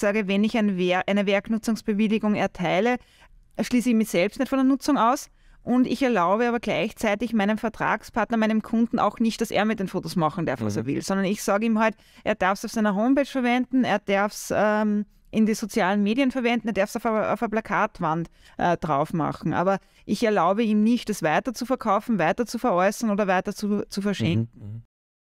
sage, wenn ich ein Wer eine Werknutzungsbewilligung erteile, schließe ich mich selbst nicht von der Nutzung aus und ich erlaube aber gleichzeitig meinem Vertragspartner, meinem Kunden auch nicht, dass er mit den Fotos machen darf, was mhm. er will, sondern ich sage ihm halt, er darf es auf seiner Homepage verwenden, er darf es ähm, in die sozialen Medien verwenden, er darf es auf, auf eine Plakatwand äh, drauf machen. Aber ich erlaube ihm nicht, es weiter zu verkaufen, weiter zu veräußern oder weiter zu, zu mhm, verschenken. Mhm.